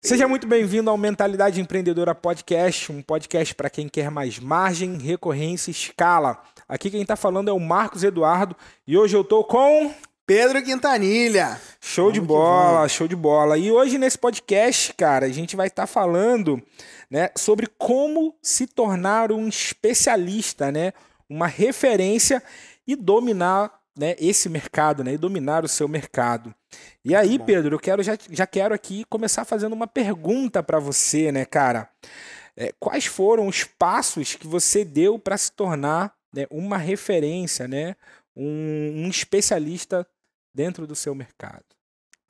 Seja muito bem-vindo ao Mentalidade Empreendedora Podcast, um podcast para quem quer mais margem, recorrência e escala. Aqui quem está falando é o Marcos Eduardo e hoje eu estou com. Pedro Quintanilha. Show Vamos de bola, show de bola. E hoje nesse podcast, cara, a gente vai estar tá falando né, sobre como se tornar um especialista, né? Uma referência e dominar né, esse mercado né, e dominar o seu mercado. E aí, Pedro, eu quero já, já quero aqui começar fazendo uma pergunta para você, né, cara? É, quais foram os passos que você deu para se tornar né, uma referência, né, um, um especialista dentro do seu mercado?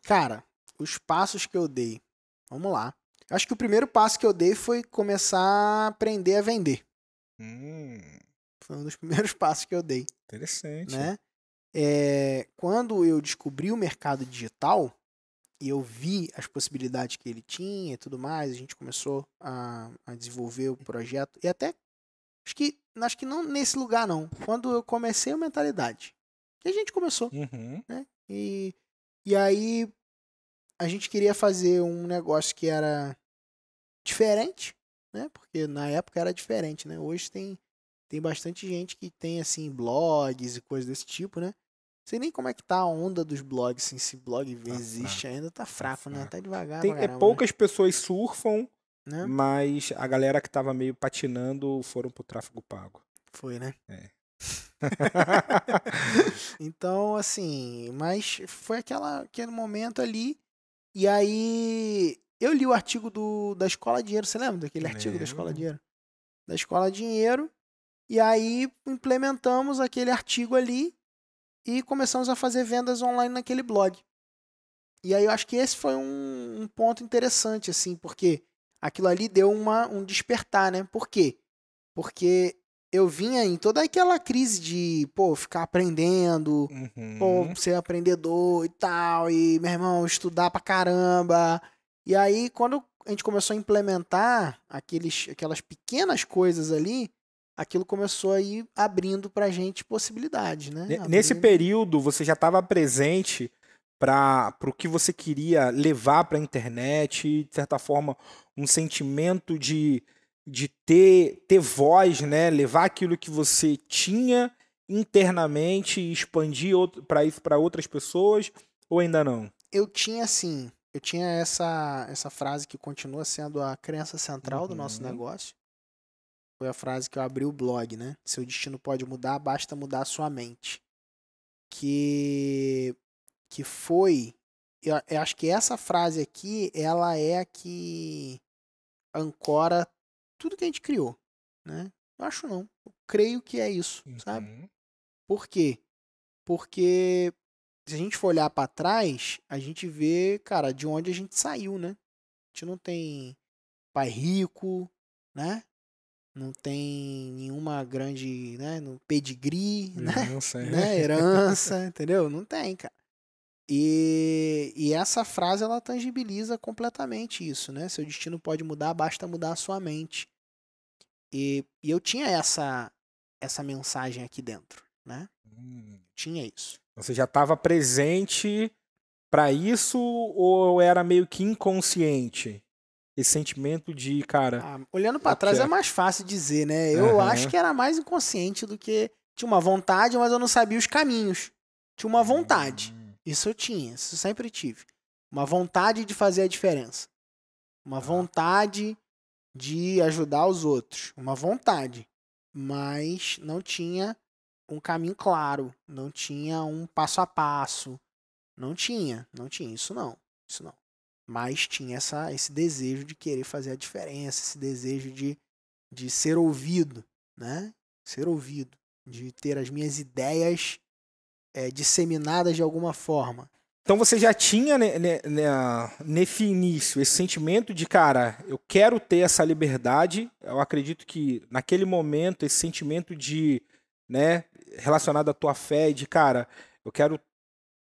Cara, os passos que eu dei, vamos lá. Eu acho que o primeiro passo que eu dei foi começar a aprender a vender. Hum. Foi um dos primeiros passos que eu dei. Interessante. Né? é, quando eu descobri o mercado digital e eu vi as possibilidades que ele tinha e tudo mais, a gente começou a, a desenvolver o projeto e até acho que acho que não nesse lugar não, quando eu comecei a mentalidade, que a gente começou, uhum. né? E e aí a gente queria fazer um negócio que era diferente, né? Porque na época era diferente, né? Hoje tem tem bastante gente que tem assim blogs e coisas desse tipo, né? sei nem como é que tá a onda dos blogs, assim, se blog tá existe ainda, tá, tá fraco, tá né? Tá devagar. Tem, é, caramba, é, poucas né? pessoas surfam, né? mas a galera que tava meio patinando foram pro tráfego pago. Foi, né? É. então, assim, mas foi aquela, aquele momento ali, e aí eu li o artigo do, da Escola Dinheiro, você lembra daquele artigo da Escola Dinheiro? Da Escola Dinheiro, e aí implementamos aquele artigo ali, e começamos a fazer vendas online naquele blog. E aí eu acho que esse foi um, um ponto interessante, assim, porque aquilo ali deu uma, um despertar, né? Por quê? Porque eu vinha em toda aquela crise de, pô, ficar aprendendo, uhum. pô, ser aprendedor e tal, e, meu irmão, estudar pra caramba. E aí, quando a gente começou a implementar aqueles, aquelas pequenas coisas ali, aquilo começou a ir abrindo para a gente possibilidades. Né? Nesse período, você já estava presente para o que você queria levar para a internet, de certa forma, um sentimento de, de ter, ter voz, né? levar aquilo que você tinha internamente e expandir para isso para outras pessoas, ou ainda não? Eu tinha, sim, eu tinha essa, essa frase que continua sendo a crença central uhum. do nosso uhum. negócio, foi a frase que eu abri o blog, né? Seu destino pode mudar, basta mudar a sua mente. Que que foi, eu, eu acho que essa frase aqui, ela é a que ancora tudo que a gente criou, né? Eu acho não. Eu creio que é isso, uhum. sabe? Por quê? Porque se a gente for olhar para trás, a gente vê, cara, de onde a gente saiu, né? A gente não tem pai rico, né? não tem nenhuma grande, né, no pedigree, né, herança, né, é. herança, entendeu? Não tem, cara. E, e essa frase ela tangibiliza completamente isso, né? Seu destino pode mudar, basta mudar a sua mente. E, e eu tinha essa essa mensagem aqui dentro, né? Hum. Tinha isso. Você já estava presente para isso ou era meio que inconsciente? esse sentimento de, cara. Ah, olhando para trás é mais fácil dizer, né? Eu uhum. acho que era mais inconsciente do que. Tinha uma vontade, mas eu não sabia os caminhos. Tinha uma vontade. Hum. Isso eu tinha, isso eu sempre tive. Uma vontade de fazer a diferença. Uma tá. vontade de ajudar os outros. Uma vontade. Mas não tinha um caminho claro. Não tinha um passo a passo. Não tinha, não tinha. Isso não. Isso não mas tinha essa, esse desejo de querer fazer a diferença, esse desejo de, de ser ouvido, né? Ser ouvido, de ter as minhas ideias é, disseminadas de alguma forma. Então você já tinha né, né, né, nesse início esse sentimento de, cara, eu quero ter essa liberdade. Eu acredito que naquele momento esse sentimento de, né, relacionado à tua fé, de, cara, eu quero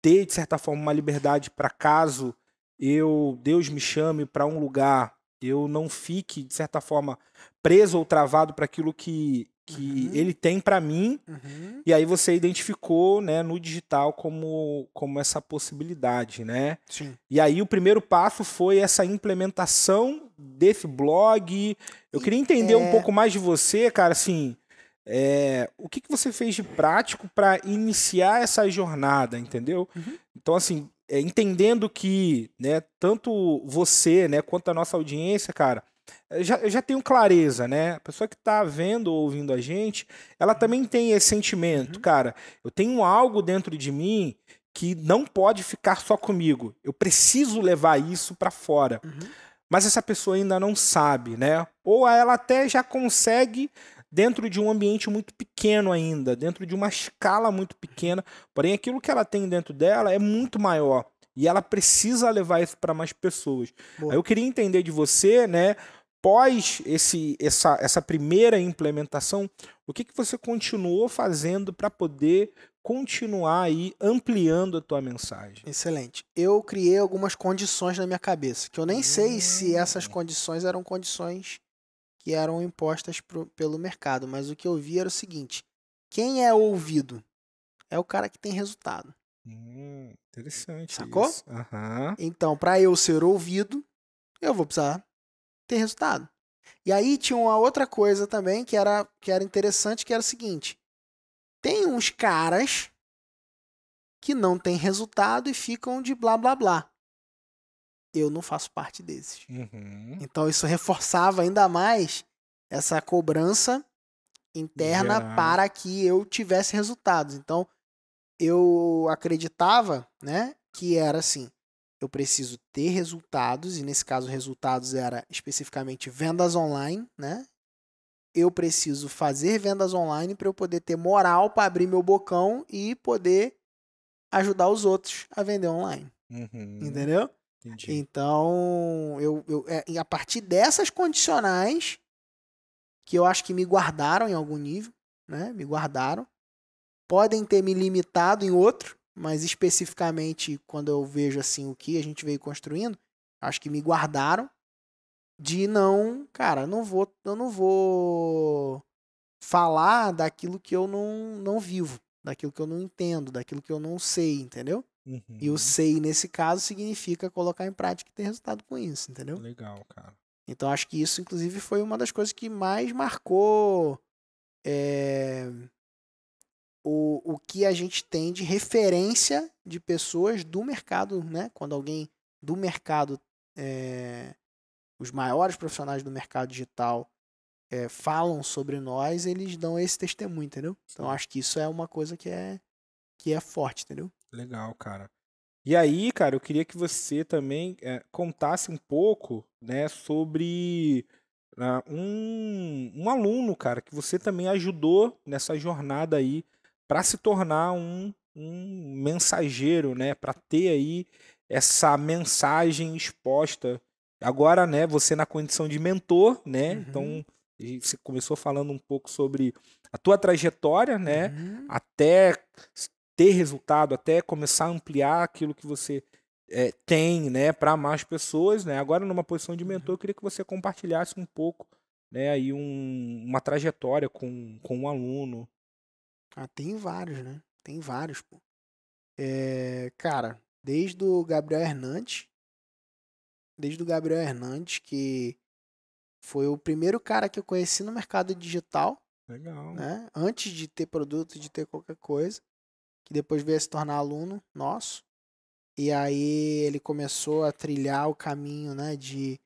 ter de certa forma uma liberdade para caso eu Deus me chame para um lugar, eu não fique de certa forma preso ou travado para aquilo que que uhum. ele tem para mim. Uhum. E aí você identificou, né, no digital como como essa possibilidade, né? Sim. E aí o primeiro passo foi essa implementação desse blog. Eu queria entender é... um pouco mais de você, cara, assim, é, o que, que você fez de prático para iniciar essa jornada, entendeu? Uhum. Então, assim, é, entendendo que, né, tanto você, né, quanto a nossa audiência, cara, eh, já, já tenho clareza, né? A pessoa que está vendo ou ouvindo a gente, ela também uhum. tem esse sentimento, uhum. cara. Eu tenho algo dentro de mim que não pode ficar só comigo. Eu preciso levar isso para fora. Uhum. Mas essa pessoa ainda não sabe, né? Ou ela até já consegue dentro de um ambiente muito pequeno ainda, dentro de uma escala muito pequena. Porém, aquilo que ela tem dentro dela é muito maior e ela precisa levar isso para mais pessoas. Aí eu queria entender de você, né? Pós esse, essa, essa primeira implementação, o que, que você continuou fazendo para poder continuar aí ampliando a tua mensagem. Excelente. Eu criei algumas condições na minha cabeça, que eu nem sei se essas condições eram condições que eram impostas pro, pelo mercado, mas o que eu vi era o seguinte: quem é ouvido é o cara que tem resultado. Hum, interessante. Sacou? Uhum. Então, para eu ser ouvido, eu vou precisar ter resultado. E aí tinha uma outra coisa também que era, que era interessante, que era o seguinte: tem uns caras que não têm resultado e ficam de blá blá blá eu não faço parte desses. Uhum. Então isso reforçava ainda mais essa cobrança interna yeah. para que eu tivesse resultados. Então eu acreditava, né, que era assim, eu preciso ter resultados e nesse caso resultados era especificamente vendas online, né? Eu preciso fazer vendas online para eu poder ter moral para abrir meu bocão e poder ajudar os outros a vender online. Uhum. Entendeu? Entendi. Então, eu, eu é, a partir dessas condicionais, que eu acho que me guardaram em algum nível, né? Me guardaram. Podem ter me limitado em outro, mas especificamente quando eu vejo assim o que a gente veio construindo, acho que me guardaram de não, cara, não vou, eu não vou falar daquilo que eu não, não vivo, daquilo que eu não entendo, daquilo que eu não sei, entendeu? Uhum. E o uhum. sei, nesse caso, significa colocar em prática e ter resultado com isso, entendeu? Legal, cara. Então acho que isso, inclusive, foi uma das coisas que mais marcou é, o, o que a gente tem de referência de pessoas do mercado, né? Quando alguém do mercado, é, os maiores profissionais do mercado digital é, falam sobre nós, eles dão esse testemunho, entendeu? Então acho que isso é uma coisa que é que é forte, entendeu? Legal, cara. E aí, cara, eu queria que você também é, contasse um pouco, né, sobre uh, um, um aluno, cara, que você também ajudou nessa jornada aí para se tornar um, um mensageiro, né, para ter aí essa mensagem exposta. Agora, né, você na condição de mentor, né? Então uhum. Então, você começou falando um pouco sobre a tua trajetória, né? Uhum. Até ter resultado, até começar a ampliar aquilo que você é, tem né, para mais pessoas. Né? Agora, numa posição de mentor, uhum. eu queria que você compartilhasse um pouco né, aí um, uma trajetória com, com um aluno. Ah, tem vários, né? Tem vários, pô. É, cara, desde o Gabriel Hernandes, desde o Gabriel Hernandes, que foi o primeiro cara que eu conheci no mercado digital. Legal. Né? Antes de ter produto, de ter qualquer coisa que depois veio a se tornar aluno nosso. E aí ele começou a trilhar o caminho, né, de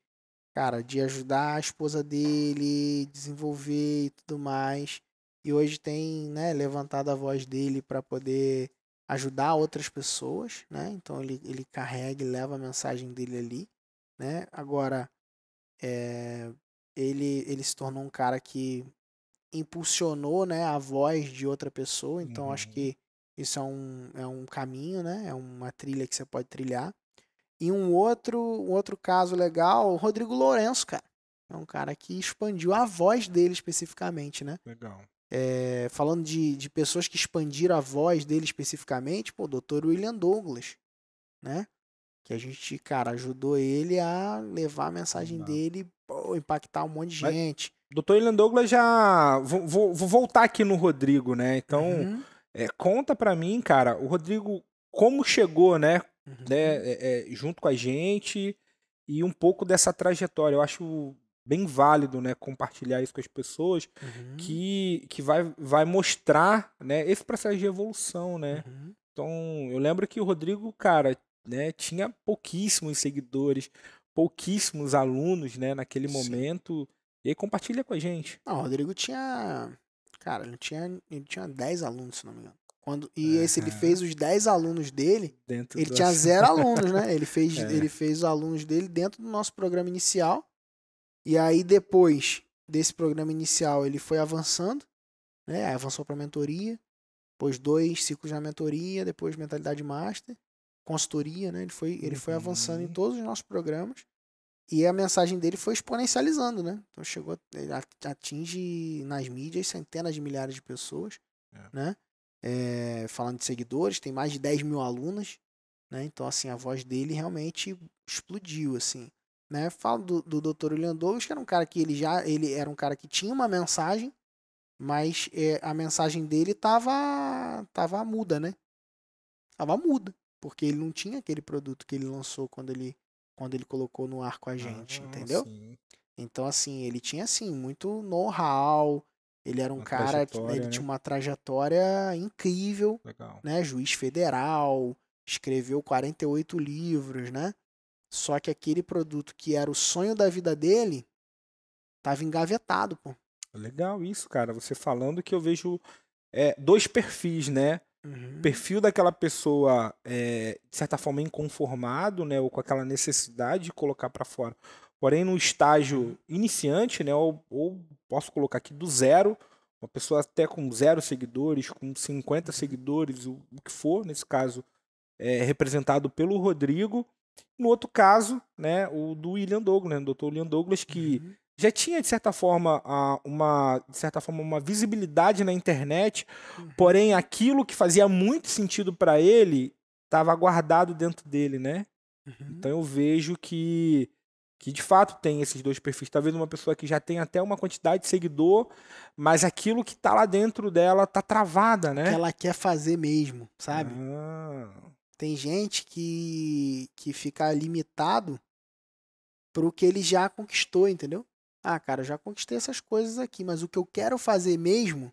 cara, de ajudar a esposa dele, desenvolver e tudo mais. E hoje tem, né, levantado a voz dele para poder ajudar outras pessoas, né? Então ele, ele carrega e leva a mensagem dele ali, né? Agora, é, ele, ele se tornou um cara que impulsionou, né, a voz de outra pessoa. Então uhum. acho que isso é um, é um caminho, né? É uma trilha que você pode trilhar. E um outro, um outro caso legal, o Rodrigo Lourenço, cara. É um cara que expandiu a voz dele especificamente, né? Legal. É, falando de, de pessoas que expandiram a voz dele especificamente, pô, o Dr. William Douglas, né? Que a gente, cara, ajudou ele a levar a mensagem Não. dele, pô, impactar um monte de Mas, gente. Dr. William Douglas já. Vou, vou, vou, voltar aqui no Rodrigo, né? Então. Uhum é, conta para mim, cara, o Rodrigo, como chegou, né? Uhum. né é, é, junto com a gente e um pouco dessa trajetória. Eu acho bem válido, né, compartilhar isso com as pessoas, uhum. que, que vai, vai mostrar, né, esse processo de evolução, né? Uhum. Então, eu lembro que o Rodrigo, cara, né, tinha pouquíssimos seguidores, pouquíssimos alunos, né, naquele Sim. momento. E aí compartilha com a gente. Não, o Rodrigo tinha Cara, ele tinha, ele tinha 10 alunos, se não me engano. Quando, e uhum. esse ele fez os 10 alunos dele. Dentro ele tinha zero alunos, né? Ele fez, é. ele fez os alunos dele dentro do nosso programa inicial. E aí, depois desse programa inicial, ele foi avançando, né? Aí avançou para mentoria, depois dois ciclos na mentoria, depois mentalidade master, consultoria, né? Ele foi, ele foi uhum. avançando em uhum. todos os nossos programas. E a mensagem dele foi exponencializando, né? Então chegou, ele atinge nas mídias centenas de milhares de pessoas, é. né? É, falando de seguidores, tem mais de 10 mil alunas, né? Então, assim, a voz dele realmente explodiu, assim, né? Falo do, do Dr. William Douglas, que era um cara que ele já, ele era um cara que tinha uma mensagem, mas é, a mensagem dele tava, tava muda, né? Tava muda, porque ele não tinha aquele produto que ele lançou quando ele quando ele colocou no ar com a gente, ah, entendeu? Sim. Então, assim, ele tinha, assim, muito know-how, ele era um uma cara que ele né? tinha uma trajetória incrível, Legal. né? Juiz federal, escreveu 48 livros, né? Só que aquele produto que era o sonho da vida dele tava engavetado, pô. Legal isso, cara. Você falando que eu vejo é, dois perfis, né? Uhum. O perfil daquela pessoa, é, de certa forma, inconformado, né, ou com aquela necessidade de colocar para fora. Porém, no estágio uhum. iniciante, né, ou, ou, posso colocar aqui do zero, uma pessoa até com zero seguidores, com 50 uhum. seguidores, o, o que for, nesse caso, é, representado pelo Rodrigo. No outro caso, né, o do William Douglas, né, o Dr. William Douglas, que uhum já tinha de certa forma uma de certa forma uma visibilidade na internet, uhum. porém aquilo que fazia muito sentido para ele estava guardado dentro dele, né? Uhum. Então eu vejo que que de fato tem esses dois perfis. Talvez uma pessoa que já tem até uma quantidade de seguidor, mas aquilo que tá lá dentro dela tá travada, né? Que ela quer fazer mesmo, sabe? Ah. Tem gente que que fica limitado pro que ele já conquistou, entendeu? Ah, cara, já conquistei essas coisas aqui, mas o que eu quero fazer mesmo,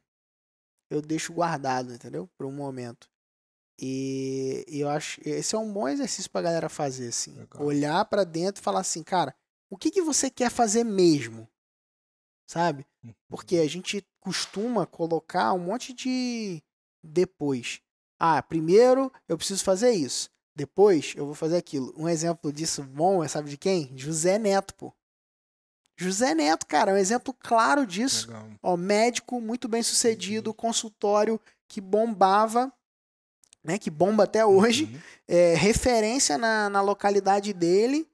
eu deixo guardado, entendeu? Por um momento. E, e eu acho esse é um bom exercício pra galera fazer, assim. Legal. Olhar para dentro e falar assim, cara, o que, que você quer fazer mesmo? Sabe? Porque uhum. a gente costuma colocar um monte de depois. Ah, primeiro eu preciso fazer isso. Depois eu vou fazer aquilo. Um exemplo disso bom é, sabe de quem? José Neto, pô. José Neto, cara, é um exemplo claro disso. Legal. Ó, médico muito bem sucedido, uhum. consultório que bombava, né? Que bomba até hoje, uhum. é, referência na, na localidade dele.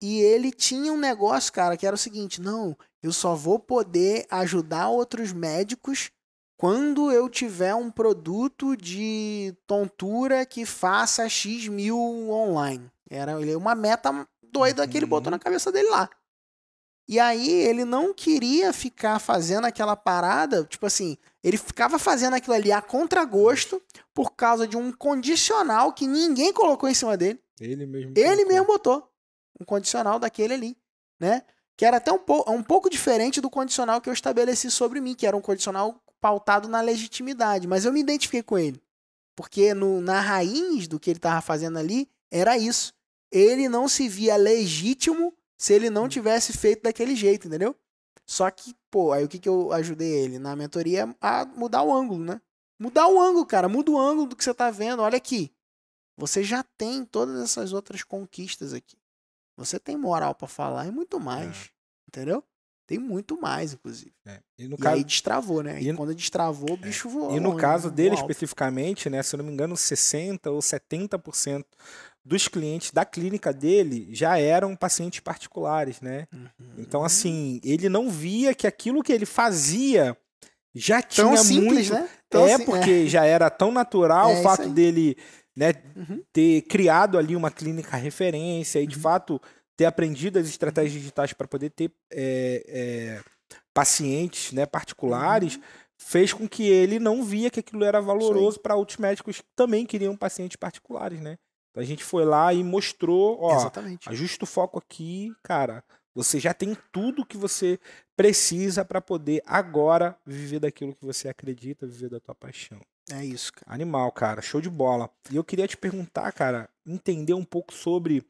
E ele tinha um negócio, cara, que era o seguinte: não, eu só vou poder ajudar outros médicos quando eu tiver um produto de tontura que faça X mil online. Era uma meta doida uhum. que ele botou uhum. na cabeça dele lá. E aí ele não queria ficar fazendo aquela parada, tipo assim, ele ficava fazendo aquilo ali a contragosto por causa de um condicional que ninguém colocou em cima dele. Ele mesmo. Ele colocou. mesmo botou um condicional daquele ali, né? Que era até um, pouco é um pouco diferente do condicional que eu estabeleci sobre mim, que era um condicional pautado na legitimidade, mas eu me identifiquei com ele. Porque no, na raiz do que ele estava fazendo ali era isso. Ele não se via legítimo se ele não tivesse feito daquele jeito, entendeu? Só que, pô, aí o que, que eu ajudei ele na mentoria a mudar o ângulo, né? Mudar o ângulo, cara, muda o ângulo do que você tá vendo, olha aqui. Você já tem todas essas outras conquistas aqui. Você tem moral para falar e muito mais, é. entendeu? Tem muito mais, inclusive. É. E, e caso... aí destravou, né? E, e quando destravou, o é. bicho é. voou. E no longe, né? caso dele especificamente, né? Se eu não me engano, 60% ou 70% dos clientes da clínica dele já eram pacientes particulares, né? Uhum. Então, assim, ele não via que aquilo que ele fazia já tão tinha simples, muito. Né? Tão é, sim... É. porque é. já era tão natural é, o fato dele né, uhum. ter criado ali uma clínica referência e, de uhum. fato, ter aprendido as estratégias digitais para poder ter é, é, pacientes né, particulares uhum. fez com que ele não via que aquilo era valoroso para outros médicos que também queriam pacientes particulares, né? Então a gente foi lá e mostrou, ó, Exatamente. ajusta o foco aqui, cara. Você já tem tudo que você precisa para poder agora viver daquilo que você acredita, viver da tua paixão. É isso, cara. Animal, cara, show de bola. E eu queria te perguntar, cara, entender um pouco sobre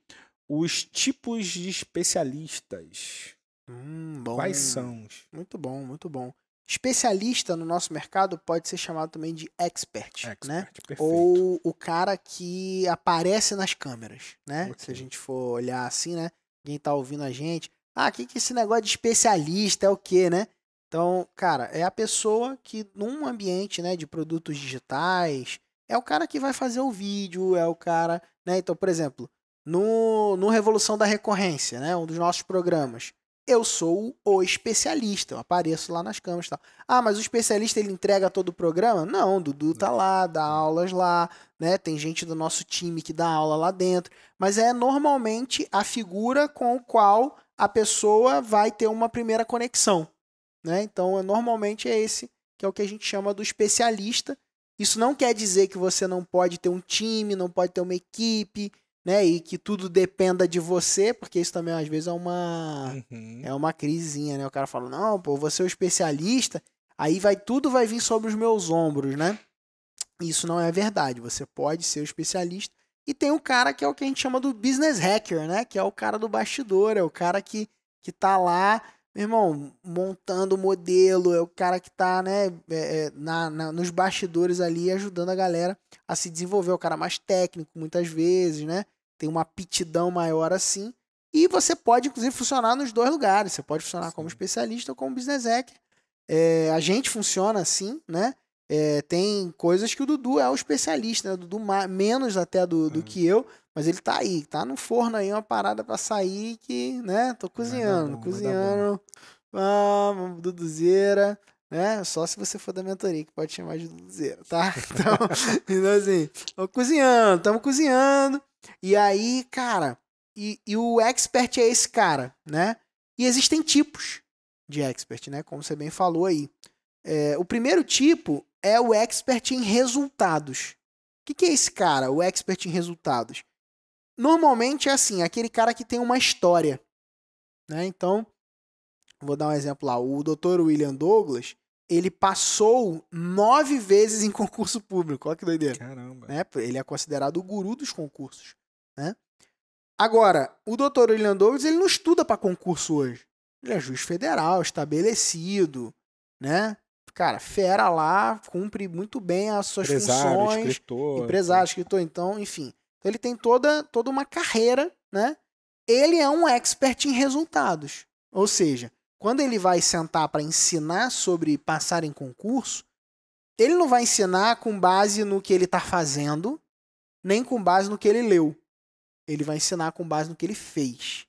os tipos de especialistas. Hum, Quais são? Muito bom, muito bom. Especialista no nosso mercado pode ser chamado também de expert, né? expert né? Perfeito. Ou o cara que aparece nas câmeras, né? Okay. Se a gente for olhar assim, né? Quem está ouvindo a gente, ah, que que esse negócio de especialista é o quê, né? Então, cara, é a pessoa que num ambiente, né, de produtos digitais, é o cara que vai fazer o vídeo, é o cara, né? Então, por exemplo, no, no Revolução da Recorrência, né, um dos nossos programas, eu sou o especialista, eu apareço lá nas câmeras e tal. Ah, mas o especialista ele entrega todo o programa? Não, o Dudu tá lá, dá aulas lá, né? Tem gente do nosso time que dá aula lá dentro, mas é normalmente a figura com o qual a pessoa vai ter uma primeira conexão, né? Então, é normalmente é esse que é o que a gente chama do especialista. Isso não quer dizer que você não pode ter um time, não pode ter uma equipe, né? E que tudo dependa de você, porque isso também às vezes é uma uhum. é uma crisinha, né? O cara fala: "Não, pô, você é o especialista, aí vai tudo vai vir sobre os meus ombros, né?" Isso não é verdade. Você pode ser o especialista e tem o cara que é o que a gente chama do business hacker, né? Que é o cara do bastidor, é o cara que que tá lá meu irmão, montando o modelo, é o cara que tá, né, é, é na, na, nos bastidores ali, ajudando a galera a se desenvolver, é o cara mais técnico, muitas vezes, né? tem uma aptidão maior assim. E você pode, inclusive, funcionar nos dois lugares. Você pode funcionar Sim. como especialista ou como business hack. É, a gente funciona assim, né? É, tem coisas que o Dudu é o especialista, né? O Dudu menos até do, do que uhum. eu, mas ele tá aí, tá no forno aí, uma parada para sair que, né? Tô cozinhando, bom, cozinhando. Vamos, Duduzeira né? Só se você for da mentoria, que pode chamar de Duduzeira tá? Então, então assim, tô cozinhando, estamos cozinhando, e aí, cara, e, e o expert é esse cara, né? E existem tipos de expert, né? Como você bem falou aí. É, o primeiro tipo é o expert em resultados. O que, que é esse cara, o expert em resultados? Normalmente é assim, aquele cara que tem uma história. Né? Então, vou dar um exemplo lá. O Dr. William Douglas, ele passou nove vezes em concurso público. Olha que doideira. Caramba. Né? Ele é considerado o guru dos concursos. Né? Agora, o doutor William Douglas ele não estuda para concurso hoje. Ele é juiz federal, estabelecido, né? Cara, fera lá, cumpre muito bem as suas empresário, funções. Escritor, né? empresário, escritor, então, enfim. Então, ele tem toda, toda uma carreira, né? Ele é um expert em resultados. Ou seja, quando ele vai sentar para ensinar sobre passar em concurso, ele não vai ensinar com base no que ele está fazendo, nem com base no que ele leu. Ele vai ensinar com base no que ele fez.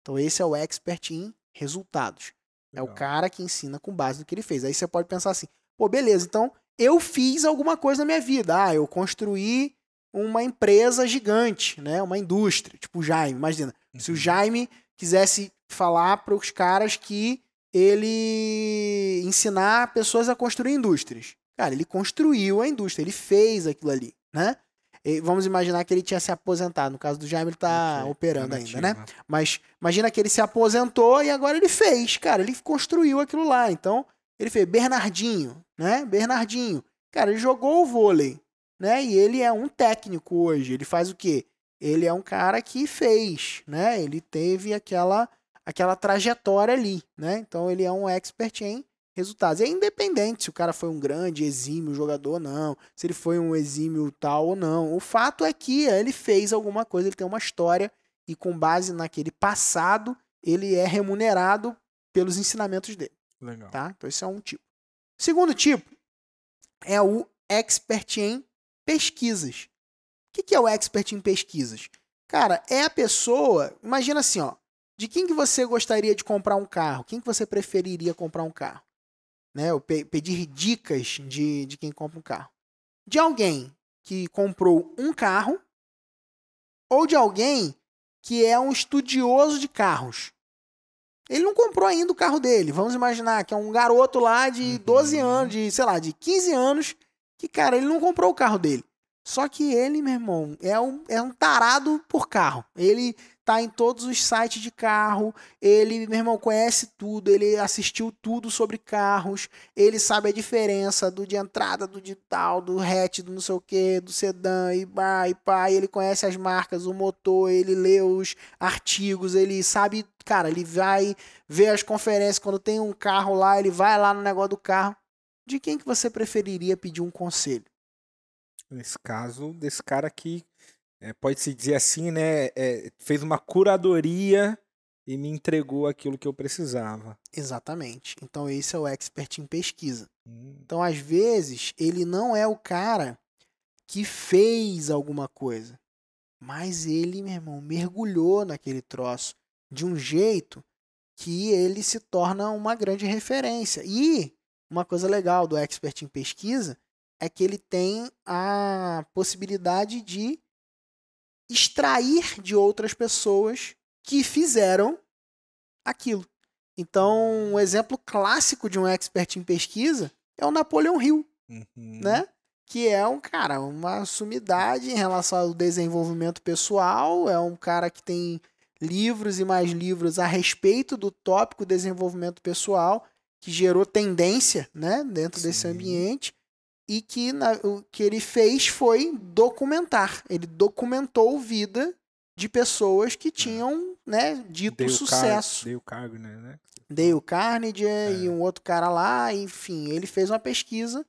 Então, esse é o expert em resultados. Legal. É o cara que ensina com base no que ele fez. Aí você pode pensar assim: pô, beleza, então eu fiz alguma coisa na minha vida. Ah, eu construí uma empresa gigante, né? Uma indústria, tipo o Jaime. Imagina, uhum. se o uhum. Jaime quisesse falar para os caras que ele ensinar pessoas a construir indústrias. Cara, ele construiu a indústria, ele fez aquilo ali, né? E vamos imaginar que ele tinha se aposentado. No caso do Jaime, ele tá okay, operando ainda, né? né? Mas imagina que ele se aposentou e agora ele fez, cara. Ele construiu aquilo lá. Então, ele fez Bernardinho, né? Bernardinho. Cara, ele jogou o vôlei, né? E ele é um técnico hoje. Ele faz o quê? Ele é um cara que fez, né? Ele teve aquela aquela trajetória ali, né? Então ele é um expert em resultados. E é independente se o cara foi um grande, exímio jogador ou não, se ele foi um exímio tal ou não. O fato é que ele fez alguma coisa, ele tem uma história e com base naquele passado, ele é remunerado pelos ensinamentos dele. Legal. Tá? Então esse é um tipo. Segundo tipo é o expert em pesquisas. O que é o expert em pesquisas? Cara, é a pessoa. Imagina assim, ó de quem que você gostaria de comprar um carro? Quem que você preferiria comprar um carro? Né? Eu pe pedir dicas de, de quem compra um carro. De alguém que comprou um carro ou de alguém que é um estudioso de carros. Ele não comprou ainda o carro dele. Vamos imaginar que é um garoto lá de 12 uhum. anos, de, sei lá, de 15 anos, que, cara, ele não comprou o carro dele. Só que ele, meu irmão, é um, é um tarado por carro. Ele tá em todos os sites de carro, ele, meu irmão, conhece tudo, ele assistiu tudo sobre carros, ele sabe a diferença do de entrada, do de tal, do hatch, do não sei o que, do sedã, e pá, e pá, ele conhece as marcas, o motor, ele lê os artigos, ele sabe, cara, ele vai ver as conferências, quando tem um carro lá, ele vai lá no negócio do carro. De quem que você preferiria pedir um conselho? Nesse caso, desse cara que é, pode-se dizer assim, né, é, fez uma curadoria e me entregou aquilo que eu precisava. Exatamente. Então esse é o expert em pesquisa. Hum. Então às vezes ele não é o cara que fez alguma coisa, mas ele, meu irmão, mergulhou naquele troço de um jeito que ele se torna uma grande referência. E uma coisa legal do expert em pesquisa é que ele tem a possibilidade de extrair de outras pessoas que fizeram aquilo. Então, um exemplo clássico de um expert em pesquisa é o Napoleon Hill, uhum. né? Que é um cara, uma sumidade em relação ao desenvolvimento pessoal, é um cara que tem livros e mais livros a respeito do tópico desenvolvimento pessoal, que gerou tendência, né, dentro Sim. desse ambiente e que na, o que ele fez foi documentar. Ele documentou vida de pessoas que é. tinham, né, dito Dale sucesso. deu Carnegie, né? Deu Carnegie é. e um outro cara lá, enfim, ele fez uma pesquisa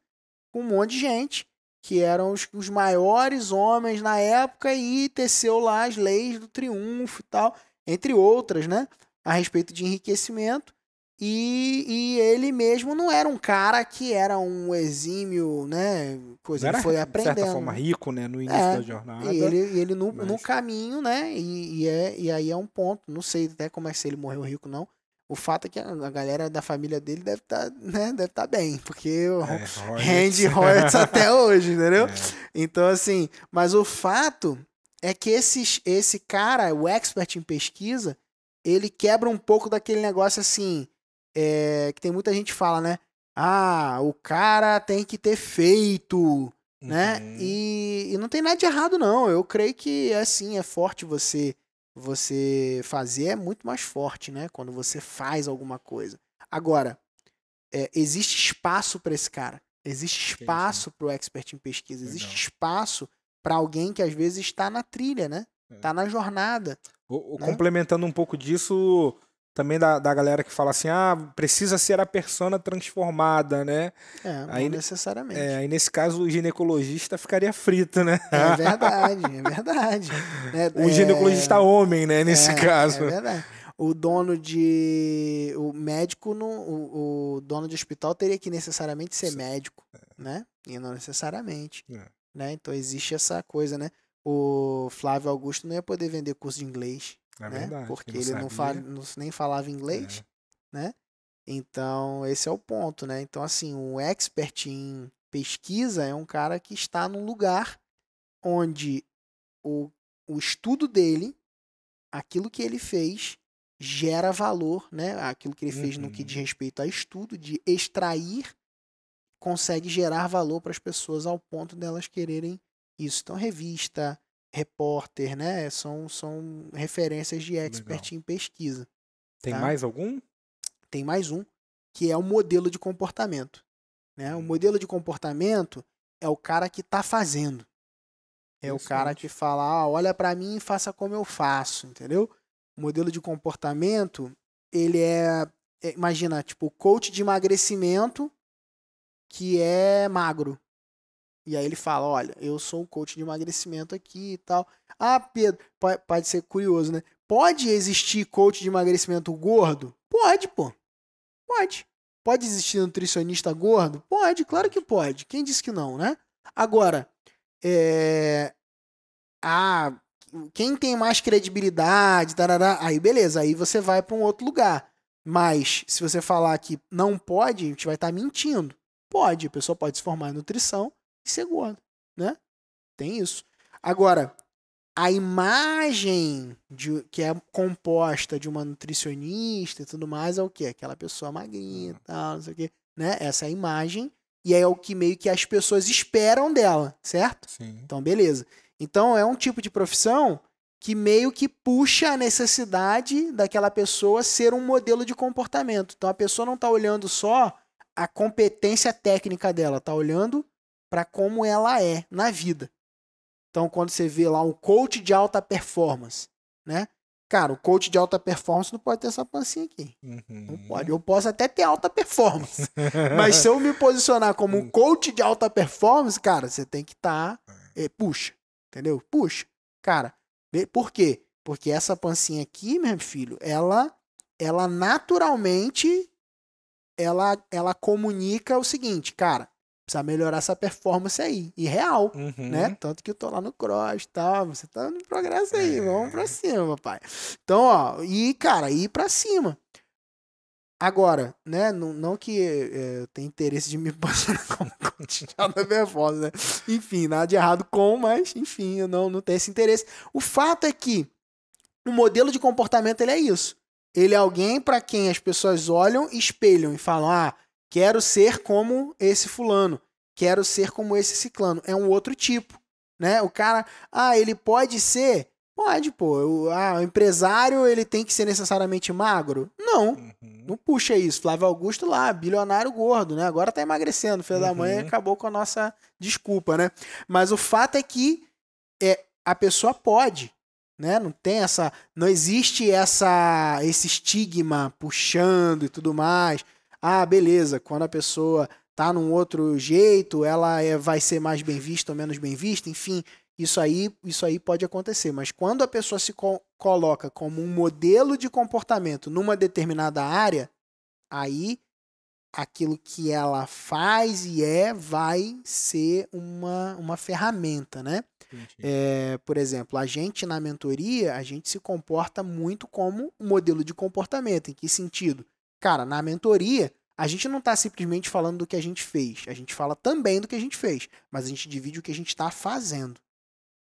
com um monte de gente que eram os, os maiores homens na época e teceu lá as leis do triunfo e tal, entre outras, né, a respeito de enriquecimento. E, e, ele mesmo não era um cara que era um exímio, né? pois era, ele foi aprendendo. De certa forma, rico, né? No início é, da jornada. E ele, ele no, mas... no, caminho, né? E, e, é, e aí é um ponto, não sei até como é se ele morreu rico, não. O fato é que a galera da família dele deve estar tá, né, deve tá bem, porque é, rende royalties até hoje, entendeu? É. Então, assim, mas o fato é que esses, esse cara, o expert em pesquisa, ele quebra um pouco daquele negócio assim, é, que tem muita gente que fala, né? Ah, o cara tem que ter feito, né? Uhum. E, e, não tem nada de errado, não. Eu creio que é assim, é forte você você fazer, é muito mais forte, né? Quando você faz alguma coisa. Agora, é, existe espaço para esse cara. Existe espaço para o expert em pesquisa. Legal. Existe espaço para alguém que às vezes está na trilha, né? Está é. Tá na jornada. O, o né? Complementando um pouco disso, também da, da galera que fala assim, ah, precisa ser a persona transformada, né? É, não necessariamente. É, aí nesse caso o ginecologista ficaria frito, né? É verdade, é verdade. É, o ginecologista é... homem, né, nesse é, é caso. É verdade. O dono de... o médico, no, o, o dono de hospital teria que necessariamente ser Sim. médico, né? E não necessariamente, é. né? Então existe essa coisa, né? O Flávio Augusto não ia poder vender curso de inglês. É né? verdade, Porque não ele não, fala, nem falava inglês, é. né? Então, esse é o ponto, né? Então, assim, um expert em pesquisa é um cara que está num lugar onde o, o estudo dele, aquilo que ele fez, gera valor, né? Aquilo que ele fez uhum. no que diz uhum. respeito a estudo, de extrair, consegue gerar valor para as pessoas ao ponto delas quererem isso. Então, revista, repórter, né? São, são referências de expert Legal. em pesquisa. Tem tá? mais algum? Tem mais um, que é o modelo de comportamento. Né? O hum. modelo de comportamento é o cara que está fazendo. É o cara que fala, ah, olha para mim e faça como eu faço, entendeu? O modelo de comportamento, ele é, é imagina, tipo, coach de emagrecimento que é magro. E aí ele fala: olha, eu sou um coach de emagrecimento aqui e tal. Ah, Pedro, pode, ser curioso, né? Pode existir coach de emagrecimento gordo? Pode, pô. Pode. Pode existir nutricionista gordo? Pode, claro que pode. Quem disse que não, né? Agora, é. Ah, quem tem mais credibilidade, tarará, aí beleza, aí você vai para um outro lugar. Mas se você falar que não pode, a gente vai estar tá mentindo. Pode, a pessoa pode se formar em nutrição e ser gordo, né? Tem isso. Agora, a imagem de, que é composta de uma nutricionista e tudo mais é o quê? Aquela pessoa magrinha hum. e tal, não sei o quê, né? Essa é a imagem e é o que meio que as pessoas esperam dela, certo? Sim. Então, beleza. Então, é um tipo de profissão que meio que puxa a necessidade daquela pessoa ser um modelo de comportamento. Então, a pessoa não está olhando só a competência técnica dela, está olhando para como ela é na vida. Então, quando você vê lá um coach de alta performance, né? Cara, o coach de alta performance não pode ter essa pancinha aqui. Uhum. Não pode. Eu posso até ter alta performance. mas se eu me posicionar como um hum. coach de alta performance, cara, você tem que estar. Tá, é, eh, puxa, entendeu? Puxa. Cara, por quê? Porque essa pancinha aqui, meu filho, ela, ela naturalmente ela, ela comunica o seguinte, cara, precisa melhorar essa performance aí. E real, uhum. né? Tanto que eu tô lá no cross e tal. Você tá no progresso aí, é. vamos pra cima, papai. Então, ó, e, cara, ir pra cima. Agora, né? Não, não que é, eu tenha interesse de me passar como coach da né? Enfim, nada de errado com, mas, enfim, eu não, não tenho esse interesse. O fato é que o modelo de comportamento ele é isso. Ele é alguém para quem as pessoas olham, espelham e falam: ah, Quero ser como esse fulano. Quero ser como esse ciclano. É um outro tipo, né? O cara, ah, ele pode ser? Pode, pô. O, ah, o empresário, ele tem que ser necessariamente magro? Não. Uhum. Não puxa isso. Flávio Augusto lá, bilionário gordo, né? Agora tá emagrecendo. Filho uhum. da mãe uhum. acabou com a nossa desculpa, né? Mas o fato é que é, a pessoa pode né? Não tem essa, não existe essa esse estigma puxando e tudo mais. Ah, beleza, quando a pessoa tá num outro jeito, ela é, vai ser mais bem vista ou menos bem vista, enfim, isso aí, isso aí pode acontecer. Mas quando a pessoa se co coloca como um modelo de comportamento numa determinada área, aí aquilo que ela faz e é vai ser uma, uma ferramenta, né? É, por exemplo, a gente na mentoria, a gente se comporta muito como um modelo de comportamento. Em que sentido? Cara, na mentoria, a gente não está simplesmente falando do que a gente fez, a gente fala também do que a gente fez, mas a gente divide o que a gente está fazendo.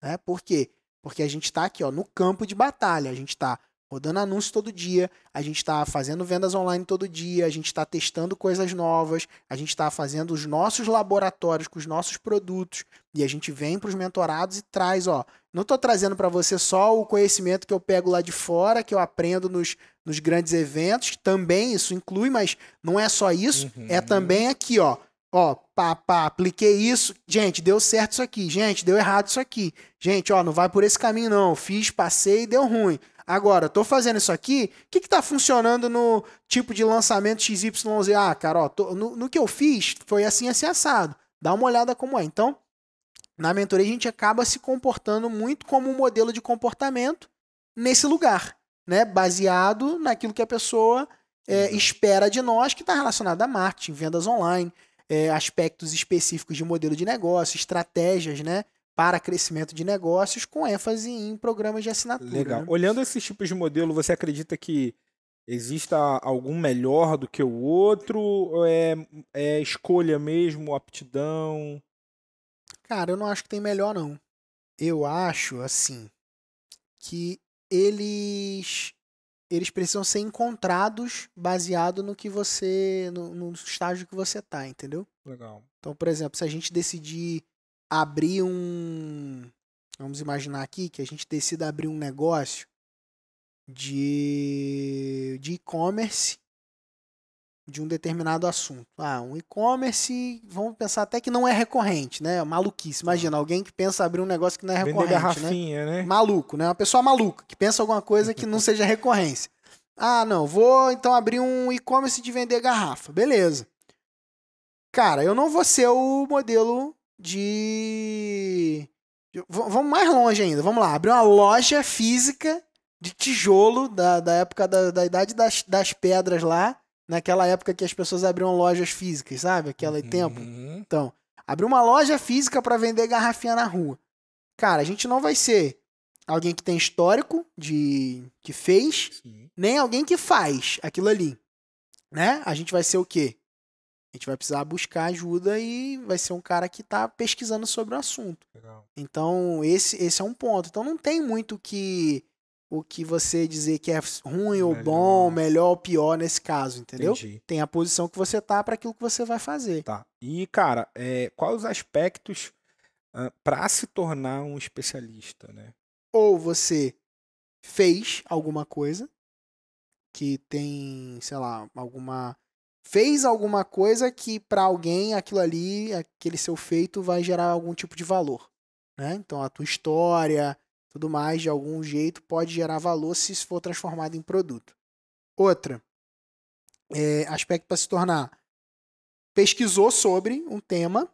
Né? Por quê? Porque a gente está aqui ó, no campo de batalha, a gente está rodando anúncio todo dia, a gente está fazendo vendas online todo dia, a gente está testando coisas novas, a gente está fazendo os nossos laboratórios com os nossos produtos e a gente vem para os mentorados e traz, ó, não estou trazendo para você só o conhecimento que eu pego lá de fora, que eu aprendo nos, nos grandes eventos, também isso inclui, mas não é só isso, uhum. é também aqui, ó, Ó, pá, pá, apliquei isso. Gente, deu certo isso aqui. Gente, deu errado isso aqui. Gente, ó, não vai por esse caminho não. Fiz, passei, deu ruim. Agora, tô fazendo isso aqui, o que que tá funcionando no tipo de lançamento XYZ? Ah, cara, ó, tô, no, no, que eu fiz foi assim, assim, assado. Dá uma olhada como é. Então, na mentoria a gente acaba se comportando muito como um modelo de comportamento nesse lugar, né? Baseado naquilo que a pessoa é, uhum. espera de nós, que está relacionado a marketing, vendas online, é, aspectos específicos de modelo de negócio, estratégias, né? Para crescimento de negócios com ênfase em programas de assinatura. Legal. Né? Olhando esses tipos de modelo, você acredita que exista algum melhor do que o outro? Ou é, é escolha mesmo, aptidão? Cara, eu não acho que tem melhor, não. Eu acho, assim, que eles eles precisam ser encontrados baseado no que você. no, no estágio que você tá, entendeu? Legal. Então, por exemplo, se a gente decidir abrir um. Vamos imaginar aqui que a gente decida abrir um negócio de e-commerce de um determinado assunto. Ah, um e-commerce, vamos pensar até que não é recorrente, né? É maluquice. Imagina, alguém que pensa abrir um negócio que não é recorrente. Né? garrafinha, né? né? Maluco, né? Uma pessoa maluca, que pensa alguma coisa que não seja recorrência. Ah, não, vou então abrir um e-commerce de vender garrafa. Beleza. Cara, eu não vou ser o modelo de. V vamos mais longe ainda. Vamos lá, abrir uma loja física de tijolo da, da época da, da Idade das, das Pedras lá naquela época que as pessoas abriam lojas físicas, sabe? Aquele uhum. tempo. Então, abrir uma loja física para vender garrafinha na rua. Cara, a gente não vai ser alguém que tem histórico de que fez, Sim. nem alguém que faz aquilo ali. Né? A gente vai ser o quê? A gente vai precisar buscar ajuda e vai ser um cara que está pesquisando sobre o assunto. Legal. Então, esse, esse é um ponto. Então, não tem muito que o que você dizer que é ruim melhor. ou bom, melhor ou pior nesse caso, entendeu? Entendi. Tem a posição que você tá para aquilo que você vai fazer. Tá. E, cara, é, quais os aspectos uh, para se tornar um especialista, né? Ou você fez alguma coisa que tem, sei lá, alguma fez alguma coisa que para alguém aquilo ali, aquele seu feito vai gerar algum tipo de valor, né? Então a tua história, tudo mais, de algum jeito, pode gerar valor se isso for transformado em produto. Outra, é, aspecto para se tornar. Pesquisou sobre um tema,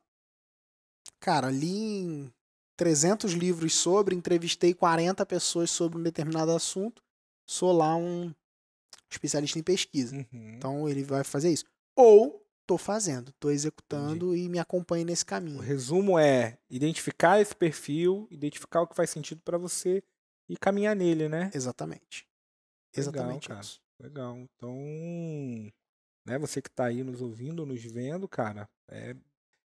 cara, li 300 livros sobre, entrevistei 40 pessoas sobre um determinado assunto, sou lá um especialista em pesquisa. Uhum. Então ele vai fazer isso. Ou estou fazendo, estou executando Entendi. e me acompanhe nesse caminho. O resumo é identificar esse perfil, identificar o que faz sentido para você e caminhar nele, né? Exatamente. Legal, Exatamente cara. Legal. Então, né, você que está aí nos ouvindo, nos vendo, cara, é,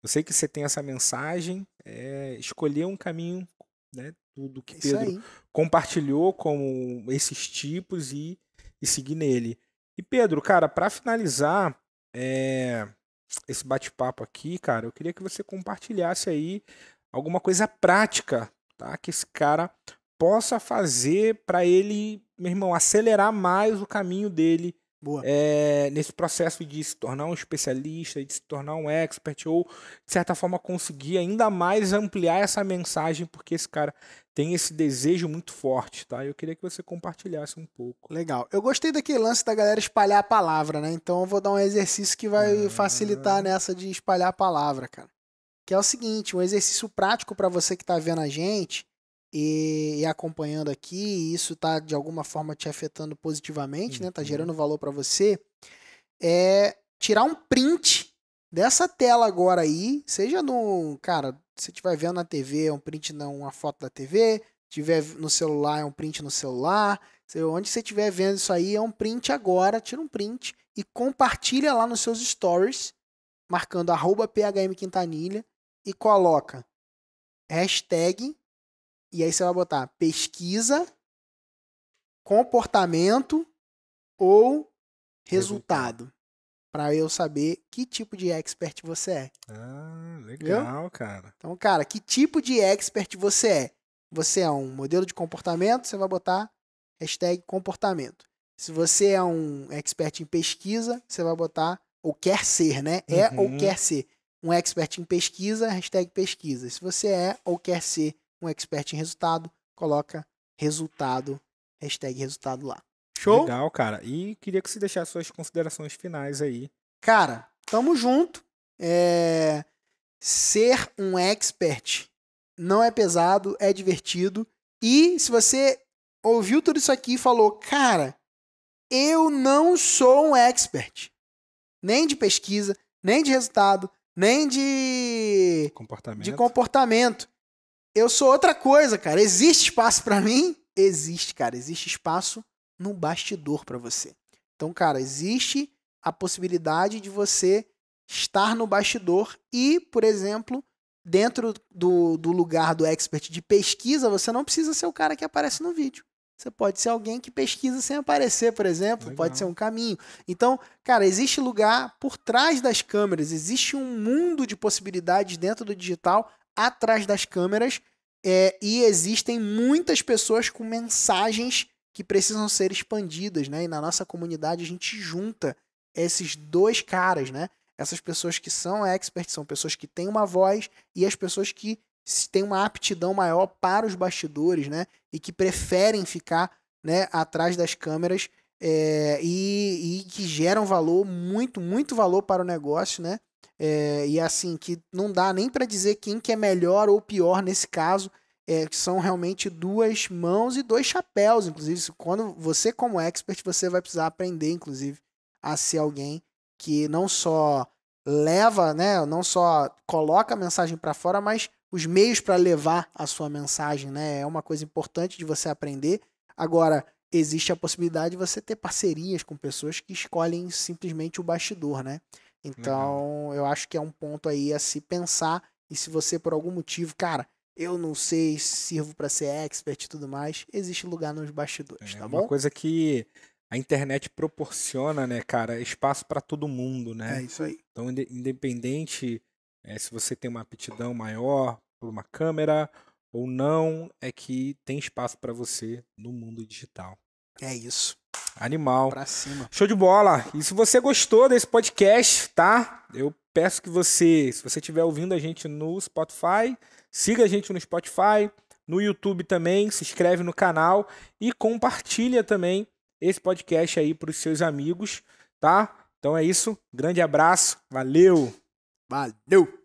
eu sei que você tem essa mensagem, é, escolher um caminho, né, Tudo que Pedro compartilhou como esses tipos e, e seguir nele. E Pedro, cara, para finalizar, é, esse bate-papo aqui, cara, eu queria que você compartilhasse aí alguma coisa prática, tá? Que esse cara possa fazer para ele, meu irmão, acelerar mais o caminho dele é, nesse processo de se tornar um especialista, de se tornar um expert, ou de certa forma conseguir ainda mais ampliar essa mensagem, porque esse cara tem esse desejo muito forte, tá? Eu queria que você compartilhasse um pouco. Legal. Eu gostei daquele lance da galera espalhar a palavra, né? Então eu vou dar um exercício que vai ah. facilitar nessa de espalhar a palavra, cara. Que é o seguinte, um exercício prático para você que está vendo a gente e, e, acompanhando aqui, e isso tá de alguma forma te afetando positivamente, uhum. né? Tá uhum. gerando valor para você. É tirar um print dessa tela agora aí, seja no, cara, se estiver vendo na TV, é um print, não, uma foto da TV, tiver no celular, é um print no celular, onde você estiver vendo isso aí, é um print agora, tira um print e compartilha lá nos seus stories, marcando arroba PHM Quintanilha e coloca hashtag, e aí você vai botar pesquisa, comportamento ou resultado para eu saber que tipo de expert você é. Ah, legal, cara. Então, cara, que tipo de expert você é? Você é um modelo de comportamento, você vai botar hashtag comportamento. Se você é um expert em pesquisa, você vai botar ou quer ser, né? É uhum. ou quer ser um expert em pesquisa, hashtag pesquisa. Se você é ou quer ser um expert em resultado, coloca resultado, hashtag resultado lá. Show? Legal, cara. E queria que você deixasse suas considerações finais aí. Cara, tamo junto. É... Ser um expert não é pesado, é divertido. E se você ouviu tudo isso aqui e falou, cara, eu não sou um expert. Nem de pesquisa, nem de resultado, nem de comportamento. De comportamento. Eu sou outra coisa, cara. Existe espaço para mim? Existe, cara. Existe espaço no bastidor para você. Então, cara, existe a possibilidade de você estar no bastidor e, por exemplo, dentro do, do lugar do expert de pesquisa, você não precisa ser o cara que aparece no vídeo. Você pode ser alguém que pesquisa sem aparecer, por exemplo, Legal. pode ser um caminho. Então, cara, existe lugar por trás das câmeras, existe um mundo de possibilidades dentro do digital, atrás das câmeras, é, e existem muitas pessoas com mensagens que precisam ser expandidas, né? E na nossa comunidade a gente junta esses dois caras, né? Essas pessoas que são experts, são pessoas que têm uma voz e as pessoas que têm uma aptidão maior para os bastidores, né? E que preferem ficar né, atrás das câmeras é, e, e, que geram valor, muito, muito valor para o negócio, né? É, e assim, que não dá nem para dizer quem que é melhor ou pior nesse caso, é, são realmente duas mãos e dois chapéus, inclusive. Quando você, como expert, você vai precisar aprender, inclusive, a ser alguém que não só leva, né, não só coloca a mensagem para fora, mas os meios para levar a sua mensagem, né? É uma coisa importante de você aprender. Agora, existe a possibilidade de você ter parcerias com pessoas que escolhem simplesmente o bastidor, né? Então, uhum. eu acho que é um ponto aí a se pensar. E se você, por algum motivo, cara, eu não sei, sirvo para ser expert e tudo mais, existe lugar nos bastidores, é, tá bom? Uma coisa que a internet proporciona, né, cara, é espaço para todo mundo, né? É isso aí. Então, independente é, se você tem uma aptidão maior por uma câmera ou não, é que tem espaço para você no mundo digital. É isso. Animal. Pra cima. Show de bola. E se você gostou desse podcast, tá? Eu peço que você, se você estiver ouvindo a gente no Spotify, Siga a gente no Spotify, no YouTube também, se inscreve no canal e compartilha também esse podcast aí para os seus amigos, tá? Então é isso, grande abraço, valeu! Valeu!